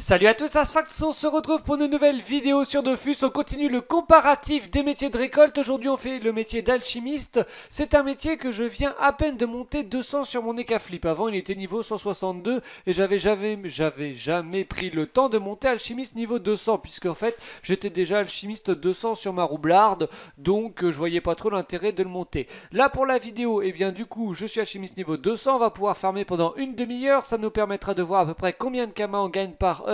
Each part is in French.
Salut à tous, Asfax, on se retrouve pour une nouvelle vidéo sur Dofus, on continue le comparatif des métiers de récolte, aujourd'hui on fait le métier d'alchimiste, c'est un métier que je viens à peine de monter 200 sur mon flip avant il était niveau 162 et j'avais jamais, jamais pris le temps de monter alchimiste niveau 200, puisque en fait j'étais déjà alchimiste 200 sur ma roublarde, donc euh, je voyais pas trop l'intérêt de le monter. Là pour la vidéo, et eh bien du coup je suis alchimiste niveau 200, on va pouvoir farmer pendant une demi-heure, ça nous permettra de voir à peu près combien de kamas on gagne par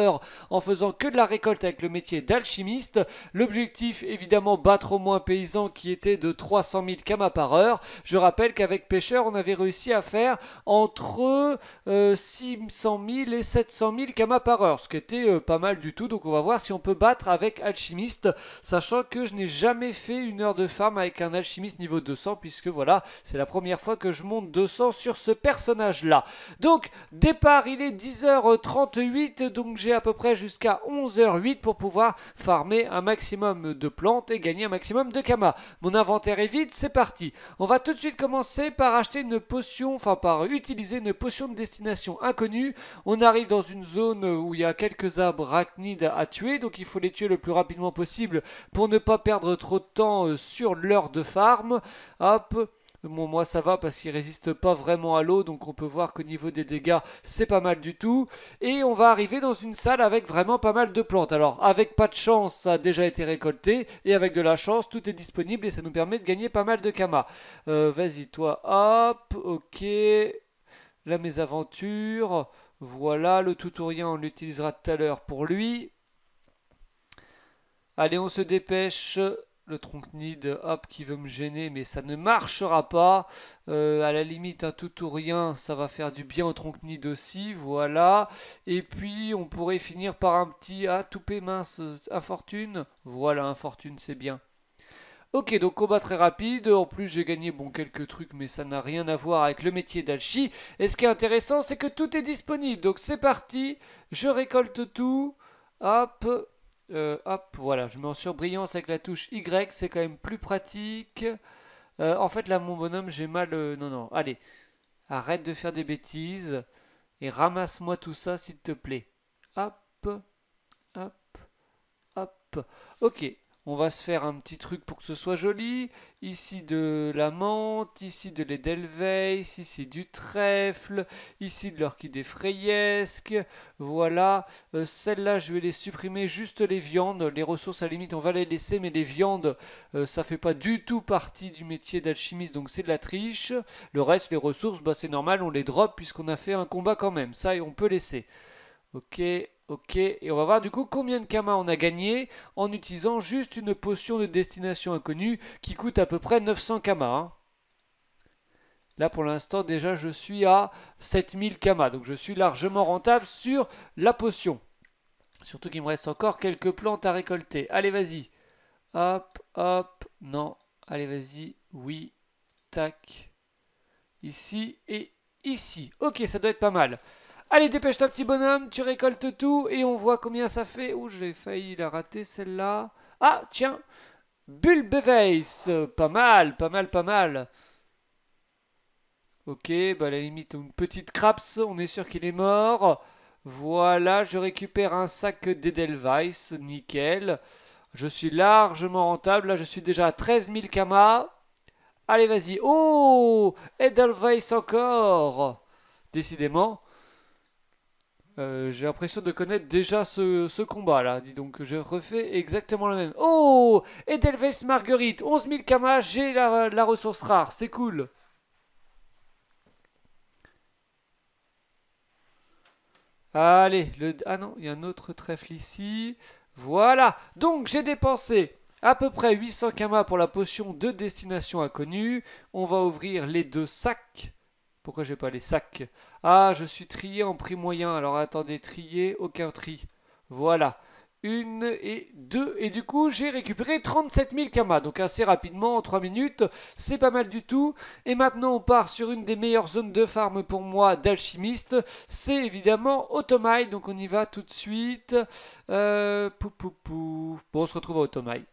en faisant que de la récolte avec le métier d'alchimiste. L'objectif évidemment battre au moins paysan qui était de 300 000 camas par heure. Je rappelle qu'avec pêcheur on avait réussi à faire entre 600 euh, 000 et 700 000 camas par heure, ce qui était euh, pas mal du tout. Donc on va voir si on peut battre avec alchimiste, sachant que je n'ai jamais fait une heure de farm avec un alchimiste niveau 200 puisque voilà c'est la première fois que je monte 200 sur ce personnage là. Donc départ il est 10h38 donc j'ai à peu près jusqu'à 11h08 pour pouvoir farmer un maximum de plantes et gagner un maximum de kamas. Mon inventaire est vide, c'est parti. On va tout de suite commencer par acheter une potion, enfin par utiliser une potion de destination inconnue. On arrive dans une zone où il y a quelques arachnides à tuer, donc il faut les tuer le plus rapidement possible pour ne pas perdre trop de temps euh, sur l'heure de farm. Hop. Bon, moi ça va parce qu'il résiste pas vraiment à l'eau, donc on peut voir qu'au niveau des dégâts, c'est pas mal du tout. Et on va arriver dans une salle avec vraiment pas mal de plantes. Alors, avec pas de chance, ça a déjà été récolté, et avec de la chance, tout est disponible et ça nous permet de gagner pas mal de kamas. Euh, vas-y, toi, hop, ok, la mésaventure, voilà, le tout-ou-rien, on l'utilisera tout à l'heure pour lui. Allez, on se dépêche le tronc-nid, hop, qui veut me gêner, mais ça ne marchera pas. Euh, à la limite, un tout ou rien, ça va faire du bien au tronc-nid aussi, voilà. Et puis, on pourrait finir par un petit, ah, toupé mince, infortune. Voilà, infortune, c'est bien. Ok, donc combat très rapide. En plus, j'ai gagné bon quelques trucs, mais ça n'a rien à voir avec le métier d'alchi. Et ce qui est intéressant, c'est que tout est disponible. Donc c'est parti, je récolte tout. Hop, euh, hop, voilà, je mets en surbrillance avec la touche Y, c'est quand même plus pratique. Euh, en fait, là, mon bonhomme, j'ai mal... Euh, non, non, allez, arrête de faire des bêtises et ramasse-moi tout ça, s'il te plaît. Hop, hop, hop. Ok, on va se faire un petit truc pour que ce soit joli. Ici de la menthe, ici de lait ici du trèfle, ici de l'orchidée frayesque. Voilà, euh, celle-là je vais les supprimer, juste les viandes. Les ressources à limite on va les laisser, mais les viandes euh, ça fait pas du tout partie du métier d'alchimiste donc c'est de la triche. Le reste, les ressources, bah, c'est normal, on les drop puisqu'on a fait un combat quand même. Ça on peut laisser. Ok, Ok, et on va voir du coup combien de kamas on a gagné en utilisant juste une potion de destination inconnue qui coûte à peu près 900 kamas. Hein. Là pour l'instant déjà je suis à 7000 kamas, donc je suis largement rentable sur la potion. Surtout qu'il me reste encore quelques plantes à récolter. Allez vas-y, hop, hop, non, allez vas-y, oui, tac, ici et ici. Ok, ça doit être pas mal. Allez, dépêche-toi, petit bonhomme, tu récoltes tout et on voit combien ça fait. Ouh, j'ai failli la rater, celle-là. Ah, tiens, Bulbeveis, pas mal, pas mal, pas mal. Ok, bah la limite, une petite craps, on est sûr qu'il est mort. Voilà, je récupère un sac d'Edelweiss, nickel. Je suis largement rentable, là je suis déjà à 13 000 kamas. Allez, vas-y. Oh Edelweiss encore Décidément. Euh, j'ai l'impression de connaître déjà ce, combat là, dis donc, je refais exactement le même. Oh Edelweiss Marguerite, 11 000 kamas, j'ai la, ressource rare, c'est cool Allez, le... ah non, il y a un autre trèfle ici. Voilà, donc j'ai dépensé à peu près 800 kamas pour la potion de destination inconnue. On va ouvrir les deux sacs. Pourquoi j'ai pas les sacs Ah, je suis trié en prix moyen. Alors attendez, trié, aucun tri. Voilà. Une et deux. Et du coup, j'ai récupéré 37 000 kamas. Donc assez rapidement, en 3 minutes. C'est pas mal du tout. Et maintenant, on part sur une des meilleures zones de farm pour moi d'alchimiste. C'est évidemment Otomai. Donc on y va tout de suite. Euh, pou, pou, pou. Bon, on se retrouve à Otomai.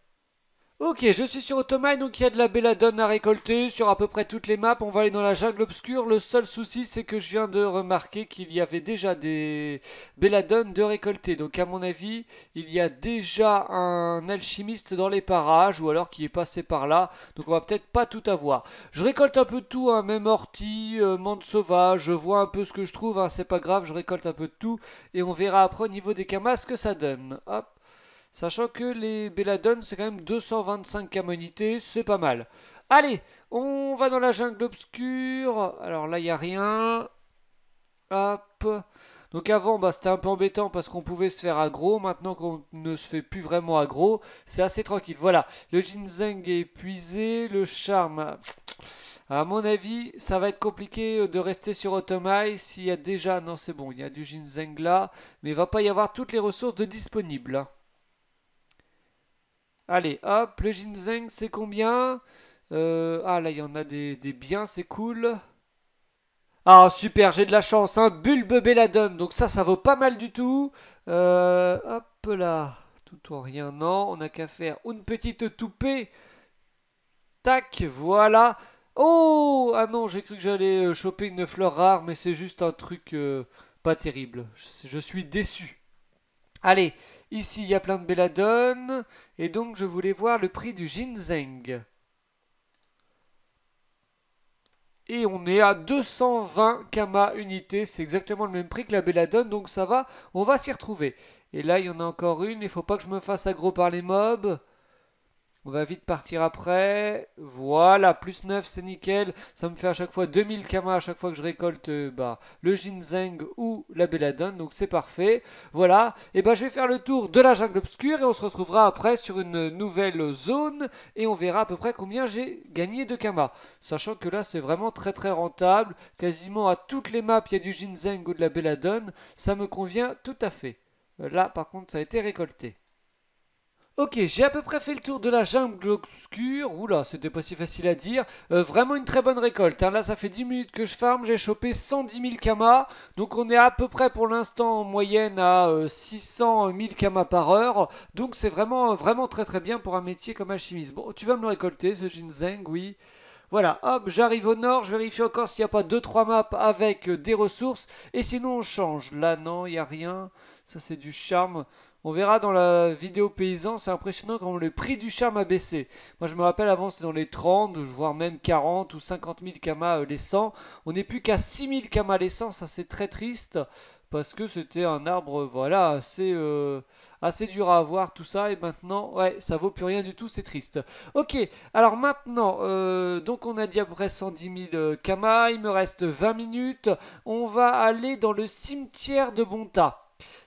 Ok, je suis sur Otomai, donc il y a de la belladone à récolter sur à peu près toutes les maps. On va aller dans la jungle obscure. Le seul souci, c'est que je viens de remarquer qu'il y avait déjà des belladone de récolter. Donc à mon avis, il y a déjà un alchimiste dans les parages, ou alors qui est passé par là. Donc on va peut-être pas tout avoir. Je récolte un peu tout, un hein. même ortie, euh, monde sauvage. Je vois un peu ce que je trouve, hein. c'est pas grave, je récolte un peu de tout. Et on verra après au niveau des camas ce que ça donne. Hop. Sachant que les Belladone, c'est quand même 225 camonités, c'est pas mal. Allez, on va dans la jungle obscure. Alors là, il n'y a rien. Hop. Donc avant, bah, c'était un peu embêtant parce qu'on pouvait se faire aggro. Maintenant qu'on ne se fait plus vraiment aggro, c'est assez tranquille. Voilà, le ginseng est épuisé, le charme... À mon avis, ça va être compliqué euh, de rester sur Otomai s'il y a déjà... Non, c'est bon, il y a du ginseng là, mais il va pas y avoir toutes les ressources de disponibles. Allez, hop, le ginseng, c'est combien euh, Ah, là, il y en a des, des biens, c'est cool. Ah, super, j'ai de la chance, hein, Bulbe Belladone, donc ça, ça vaut pas mal du tout. Euh, hop là, tout en rien, non, on n'a qu'à faire une petite toupée. Tac, voilà. Oh Ah non, j'ai cru que j'allais euh, choper une fleur rare, mais c'est juste un truc pas terrible. Je suis déçu. Allez, ici il y a plein de belladone, et donc je voulais voir le prix du ginseng. Et on est à 220 kama unités, c'est exactement le même prix que la belladone, donc ça va, on va s'y retrouver. Et là il y en a encore une, il faut pas que je me fasse aggro par les mobs. On va vite partir après. Voilà, plus 9, c'est nickel. Ça me fait à chaque fois 2000 kamas à chaque fois que je récolte euh, bah, le ginseng ou la belladone. Donc c'est parfait. Voilà, et bah, je vais faire le tour de la jungle obscure et on se retrouvera après sur une nouvelle zone. Et on verra à peu près combien j'ai gagné de kamas. Sachant que là, c'est vraiment très très rentable. Quasiment à toutes les maps, il y a du ginseng ou de la belladone. Ça me convient tout à fait. Là, par contre, ça a été récolté. Ok, j'ai à peu près fait le tour de la jungle obscure. Oula, c'était pas si facile à dire. Euh, vraiment une très bonne récolte. Hein. Là, ça fait 10 minutes que je farm, J'ai chopé 110 000 kamas. Donc, on est à peu près pour l'instant en moyenne à 600 euh, 000 kamas par heure. Donc, c'est vraiment, euh, vraiment très très bien pour un métier comme alchimiste. Bon, tu vas me le récolter, ce ginseng, oui. Voilà, hop, j'arrive au nord, je vérifie encore s'il n'y a pas 2-3 maps avec des ressources. Et sinon, on change. Là, non, il n'y a rien. Ça, c'est du charme. On verra dans la vidéo paysan, c'est impressionnant quand le prix du charme a baissé. Moi je me rappelle avant c'était dans les 30, voire même 40 ou 50 000 kamas euh, les 100. On n'est plus qu'à 6 000 kamas les 100, ça c'est très triste parce que c'était un arbre voilà assez euh, assez dur à avoir tout ça et maintenant ouais ça vaut plus rien du tout c'est triste ok alors maintenant euh, donc on a dit à peu près 110 000 kamas il me reste 20 minutes on va aller dans le cimetière de Bonta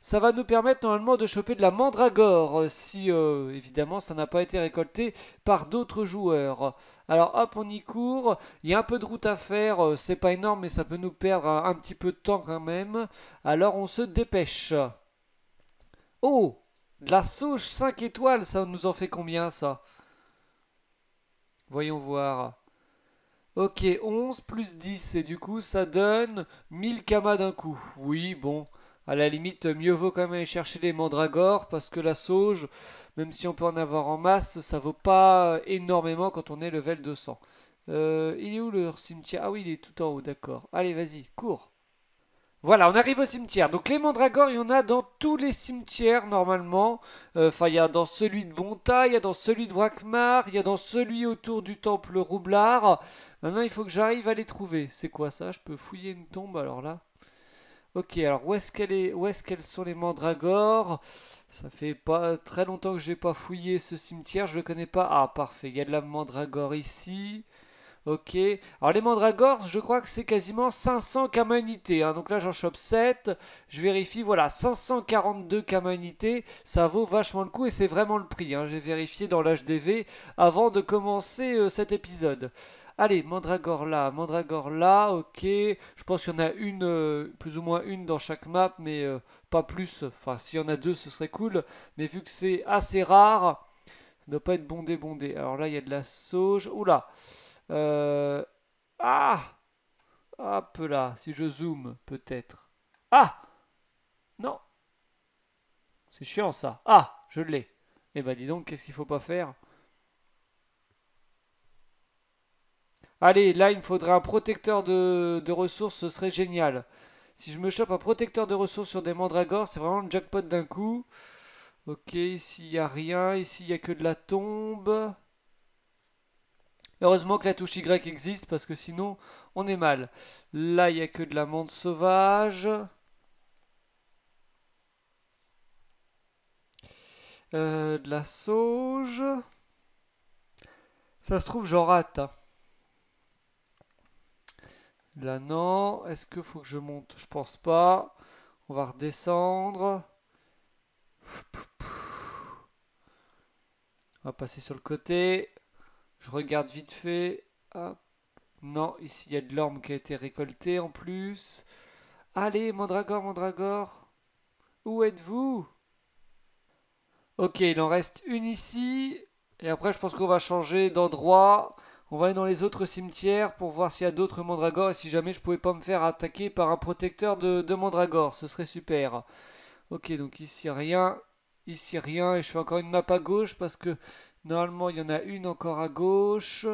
ça va nous permettre normalement de choper de la mandragore euh, si euh, évidemment ça n'a pas été récolté par d'autres joueurs. Alors hop, on y court. Il y a un peu de route à faire. Euh, c'est pas énorme, mais ça peut nous perdre un, petit peu de temps quand même. Alors on se dépêche. Oh De la sauge 5 étoiles, ça nous en fait combien ça Voyons voir. Ok, 11 plus 10, et du coup ça donne 1000 kamas d'un coup. Oui, bon à la limite, mieux vaut quand même aller chercher les mandragores parce que la sauge, même si on peut en avoir en masse, ça vaut pas énormément quand on est level 200. Euh, il est où le cimetière Ah oui, il est tout en haut, d'accord. Allez, vas-y, cours. Voilà, on arrive au cimetière. Donc les mandragores, il y en a dans tous les cimetières normalement. Euh, enfin, il y a dans celui de Bonta, il y a dans celui de Brakmar, il y a dans celui autour du temple Roublard. Maintenant, il faut que j'arrive à les trouver. C'est quoi ça Je peux fouiller une tombe alors là Ok, alors où est-ce où est-ce qu'elles sont les mandragores Ça fait pas très longtemps que j'ai pas fouillé ce cimetière, je le connais pas. Ah parfait, il y a de la mandragore ici. Ok. Alors les mandragores, je crois que c'est quasiment 500 kamanités. Hein. Donc là, j'en chope 7. Je vérifie, voilà, 542 kamanités. Ça vaut vachement le coup et c'est vraiment le prix. Hein. J'ai vérifié dans l'HDV avant de commencer euh, cet épisode. Allez, Mandragore là, Mandragore là, ok. Je pense qu'il y en a une, euh, plus ou moins une dans chaque map, mais euh, pas plus. Enfin, s'il y en a deux, ce serait cool. Mais vu que c'est assez rare, ça ne doit pas être bondé, bondé. Alors là, il y a de la sauge. Oula euh, ah Hop là, si je zoome, peut-être. Ah Non C'est chiant ça. Ah, je l'ai. Eh ben dis donc, qu'est-ce qu'il faut pas faire Allez, là il me faudrait un protecteur de, de ressources, ce serait génial. Si je me chope un protecteur de ressources sur des mandragores, c'est vraiment le jackpot d'un coup. Ok, ici il n'y a rien, ici il n'y a que de la tombe. Heureusement que la touche Y existe parce que sinon on est mal. Là, il n'y a que de la menthe sauvage. Euh, de la sauge. Ça se trouve, j'en rate. Là, non. Est-ce que faut que je monte Je pense pas. On va redescendre. On va passer sur le côté. Je regarde vite fait. Non, ici il y a de l'orme qui a été récolté en plus. Allez, Mandragore, Mandragore. Où êtes-vous Ok, il en reste une ici. Et après, je pense qu'on va changer d'endroit. On va aller dans les autres cimetières pour voir s'il y a d'autres mandragores et si jamais je pouvais pas me faire attaquer par un protecteur de, de mandragore. Ce serait super. Ok, donc ici rien. Ici rien. Et je fais encore une map à gauche parce que Normalement, il y en a une encore à gauche.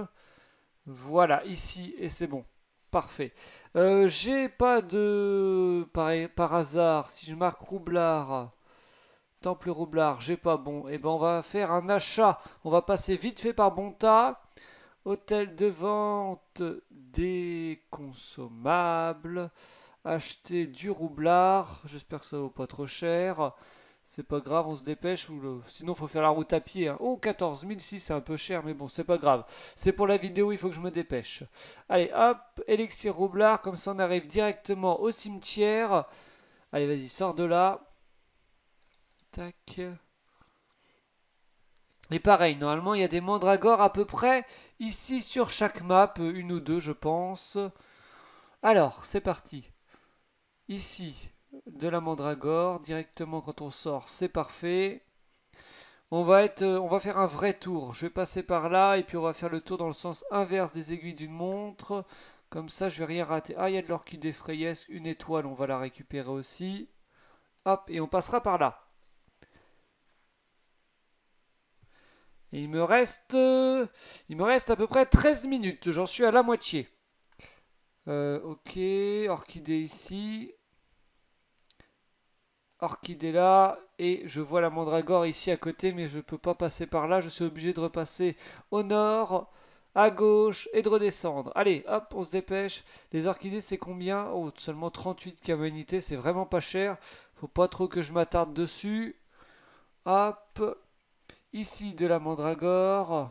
Voilà, ici, et c'est bon. Parfait. Euh, j'ai pas de... Par, hasard, si je marque Roublard... Temple Roublard, j'ai pas bon. Et eh ben on va faire un achat. On va passer vite fait par Bonta. Hôtel de vente des consommables. Acheter du roublard. J'espère que ça vaut pas trop cher. C'est pas grave, on se dépêche. Ou il Sinon, faut faire la route à pied. Hein. Oh, 14 si, c'est un peu cher, mais bon, c'est pas grave. C'est pour la vidéo, il faut que je me dépêche. Allez, hop, Elixir Roublard. Comme ça, on arrive directement au cimetière. Allez, vas-y, sors de là. Tac. Et pareil, normalement, il y a des mandragores à peu près ici sur chaque map. Euh, une ou deux, je pense. Alors, c'est parti. Ici, de la mandragore. Directement quand on sort, c'est parfait. On va, être, euh, on va faire un vrai tour. Je vais passer par là et puis on va faire le tour dans le sens inverse des aiguilles d'une montre. Comme ça, je vais rien rater. Ah, il y a de l'orchidée frayesque, une étoile, on va la récupérer aussi. Hop, et on passera par là. il me reste, euh, il me reste à peu près 13 minutes. J'en suis à la moitié. Euh, ok, orchidée ici là et je vois la mandragore ici à côté mais je ne peux pas passer par là, je suis obligé de repasser au nord, à gauche et de redescendre. Allez, hop, on se dépêche. Les orchidées c'est combien Oh, seulement 38 communités, c'est vraiment pas cher. Faut pas trop que je m'attarde dessus. Hop, ici de la mandragore.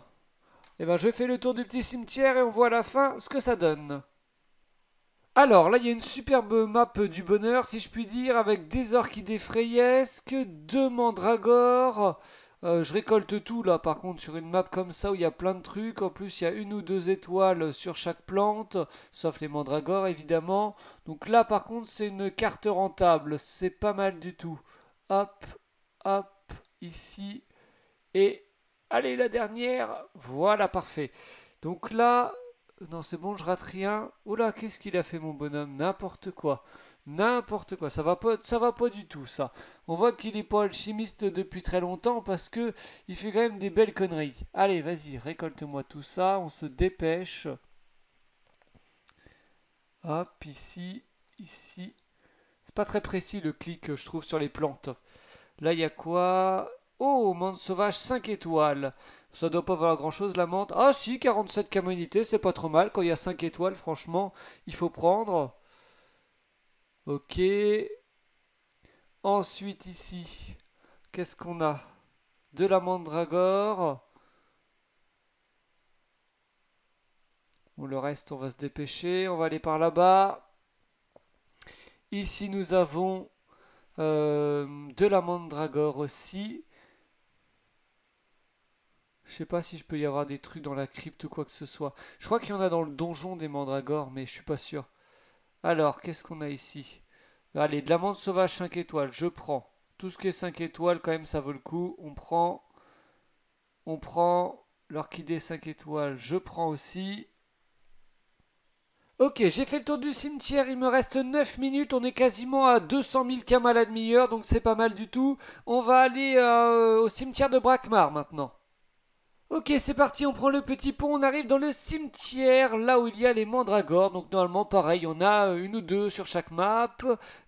Et eh ben je fais le tour du petit cimetière et on voit à la fin ce que ça donne. Alors là, il y a une superbe map du bonheur, si je puis dire, avec des orchidées frayesques, deux mandragores. Euh, je récolte tout là, par contre, sur une map comme ça où il y a plein de trucs. En plus, il y a une ou deux étoiles sur chaque plante, sauf les mandragores évidemment. Donc là, par contre, c'est une carte rentable. C'est pas mal du tout. Hop, hop, ici. Et allez, la dernière. Voilà, parfait. Donc là, non, c'est bon, je rate rien. Oula oh qu'est-ce qu'il a fait, mon bonhomme N'importe quoi. N'importe quoi. Ça va pas, ça va pas du tout, ça. On voit qu'il est pas alchimiste depuis très longtemps parce que il fait quand même des belles conneries. Allez, vas-y, récolte-moi tout ça. On se dépêche. Hop, ici, ici. C'est pas très précis le clic, je trouve, sur les plantes. Là, il y a quoi Oh, monde sauvage 5 étoiles. Ça doit pas valoir grand chose la menthe. Ah si, 47 communités, c'est pas trop mal. Quand il y a 5 étoiles, franchement, il faut prendre. Ok. Ensuite ici, qu'est-ce qu'on a De la mandragore. Bon, le reste, on va se dépêcher. On va aller par là-bas. Ici, nous avons euh, de la mandragore aussi. Je sais pas si je peux y avoir des trucs dans la crypte ou quoi que ce soit. Je crois qu'il y en a dans le donjon des mandragores, mais je suis pas sûr. Alors, qu'est-ce qu'on a ici Allez, de l'amande sauvage 5 étoiles, je prends. Tout ce qui est 5 étoiles, quand même, ça vaut le coup. On prend... On prend l'orchidée 5 étoiles, je prends aussi. Ok, j'ai fait le tour du cimetière, il me reste 9 minutes, on est quasiment à 200 000 cas à la donc c'est pas mal du tout. On va aller euh, au cimetière de Brakmar maintenant. Ok, c'est parti, on prend le petit pont, on arrive dans le cimetière, là où il y a les mandragores. Donc normalement, pareil, on a euh, une ou deux sur chaque map.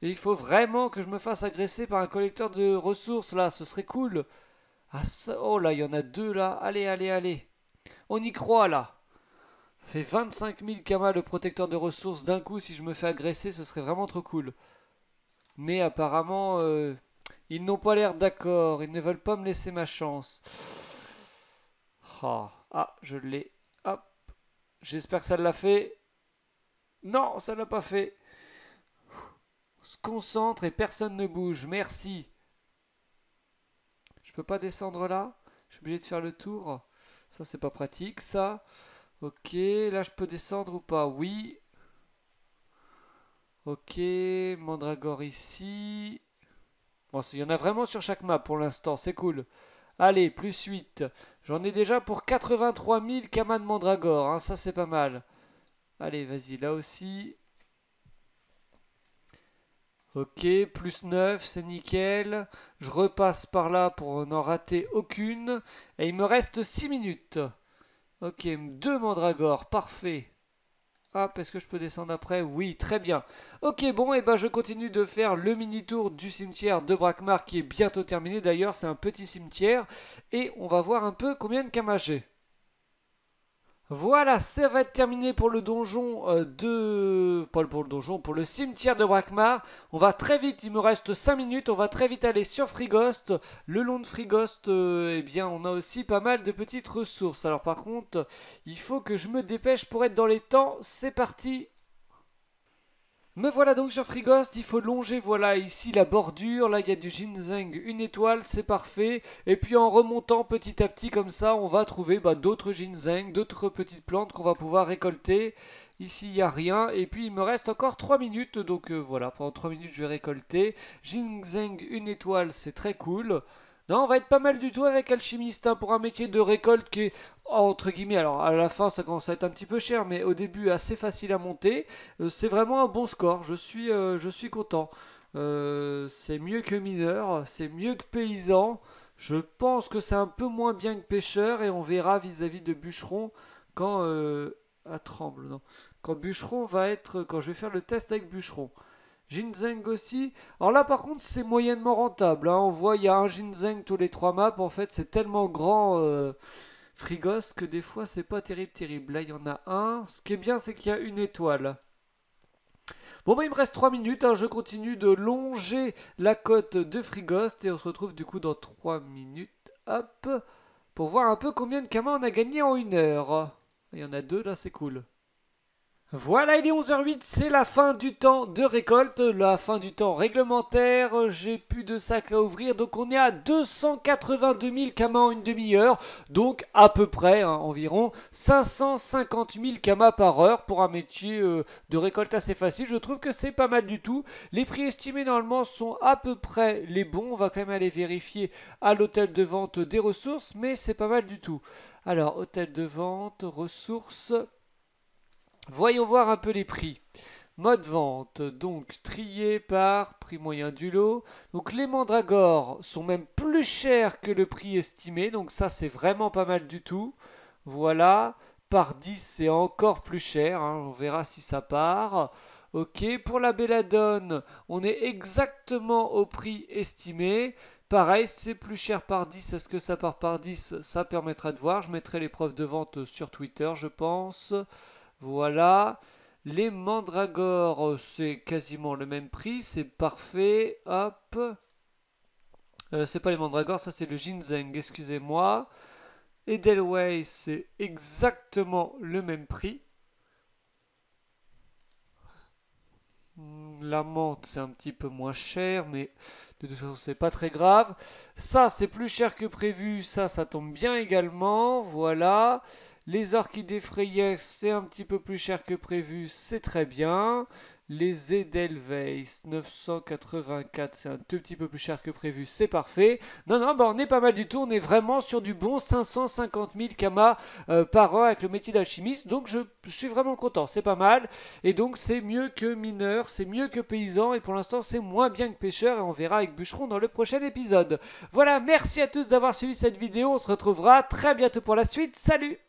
Et il faut vraiment que je me fasse agresser par un collecteur de ressources, là, ce serait cool. Ah, ça... Oh là, il y en a deux, là. Allez, allez, allez. On y croit, là. Ça fait 25 000 kamas le protecteur de ressources d'un coup. Si je me fais agresser, ce serait vraiment trop cool. Mais apparemment, euh, ils n'ont pas l'air d'accord. Ils ne veulent pas me laisser ma chance. Ah, ah, je l'ai. Hop. J'espère que ça l'a fait. Non, ça l'a pas fait. se concentre et personne ne bouge. Merci. Je peux pas descendre là. Je suis obligé de faire le tour. Ça, c'est pas pratique, ça. Ok, là, je peux descendre ou pas Oui. Ok, Mandragore ici. Bon, il y en a vraiment sur chaque map pour l'instant, c'est cool. Allez, plus 8. J'en ai déjà pour 83 000 kamas de mandragore. Hein, ça, c'est pas mal. Allez, vas-y, là aussi. Ok, plus 9, c'est nickel. Je repasse par là pour n'en rater aucune. Et il me reste 6 minutes. Ok, 2 Mandragore, parfait. Hop, ah, est que je peux descendre après Oui, très bien. Ok, bon, et eh ben je continue de faire le mini-tour du cimetière de Brakmar qui est bientôt terminé d'ailleurs, c'est un petit cimetière. Et on va voir un peu combien de camas voilà, ça va être terminé pour le donjon euh, de... Pas pour le donjon, pour le cimetière de Brakmar. On va très vite, il me reste 5 minutes, on va très vite aller sur Frigost. Le long de Frigost, euh, eh bien, on a aussi pas mal de petites ressources. Alors par contre, il faut que je me dépêche pour être dans les temps. C'est parti, me voilà donc sur Frigost, il faut longer, voilà ici la bordure, là il y a du ginseng, une étoile, c'est parfait. Et puis en remontant petit à petit comme ça, on va trouver bah, d'autres ginseng, d'autres petites plantes qu'on va pouvoir récolter. Ici il n'y a rien, et puis il me reste encore 3 minutes, donc euh, voilà, pendant 3 minutes je vais récolter. Ginseng, une étoile, c'est très cool. Non, on va être pas mal du tout avec Alchimiste hein, pour un métier de récolte qui est entre guillemets, alors à la fin ça commence à être un petit peu cher, mais au début assez facile à monter. Euh, c'est vraiment un bon score, je suis, euh, je suis content. Euh, c'est mieux que mineur, c'est mieux que paysan. Je pense que c'est un peu moins bien que pêcheur et on verra vis-à-vis de bûcheron quand à tremble non. quand bûcheron va être quand je vais faire le test avec bûcheron ginseng aussi. Alors là, par contre, c'est moyennement rentable. Hein. On voit, il y a un ginseng tous les trois maps. En fait, c'est tellement grand euh, Frigoste que des fois, c'est pas terrible, terrible. Là, il y en a un. Ce qui est bien, c'est qu'il y a une étoile. Bon, bah, il me reste 3 minutes. Hein. Je continue de longer la côte de Frigost. Et on se retrouve du coup dans 3 minutes. Hop. Pour voir un peu combien de kamas on a gagné en une heure. Il y en a deux là, c'est cool. Voilà, il est 11h08, c'est la fin du temps de récolte, la fin du temps réglementaire. J'ai plus de sac à ouvrir, donc on est à 282 000 kamas en une demi-heure, donc à peu près hein, environ 550 000 kamas par heure pour un métier euh, de récolte assez facile. Je trouve que c'est pas mal du tout. Les prix estimés normalement sont à peu près les bons. On va quand même aller vérifier à l'hôtel de vente des ressources, mais c'est pas mal du tout. Alors, hôtel de vente, ressources. Voyons voir un peu les prix. Mode vente, donc trié par prix moyen du lot. Donc les mandragores sont même plus chers que le prix estimé, donc ça c'est vraiment pas mal du tout. Voilà, par 10 c'est encore plus cher, hein. on verra si ça part. Ok, pour la belladone, on est exactement au prix estimé. Pareil, c'est plus cher par 10. Est-ce que ça part par 10 Ça permettra de voir. Je mettrai les preuves de vente sur Twitter, je pense. Voilà. Les mandragores, c'est quasiment le même prix. C'est parfait. Hop. Euh, c'est pas les mandragores, ça c'est le ginseng, excusez-moi. Edelweiss, c'est exactement le même prix. La menthe, c'est un petit peu moins cher, mais de toute façon, c'est pas très grave. Ça, c'est plus cher que prévu. Ça, ça tombe bien également. Voilà. Les orchidées frayées, c'est un petit peu plus cher que prévu, c'est très bien. Les Edelweiss 984, c'est un tout petit peu plus cher que prévu, c'est parfait. Non, non, bah, on est pas mal du tout, on est vraiment sur du bon 550 000 kamas par an avec le métier d'alchimiste, donc je, suis vraiment content, c'est pas mal. Et donc c'est mieux que mineur, c'est mieux que paysan, et pour l'instant c'est moins bien que pêcheur, et on verra avec bûcheron dans le prochain épisode. Voilà, merci à tous d'avoir suivi cette vidéo, on se retrouvera très bientôt pour la suite, salut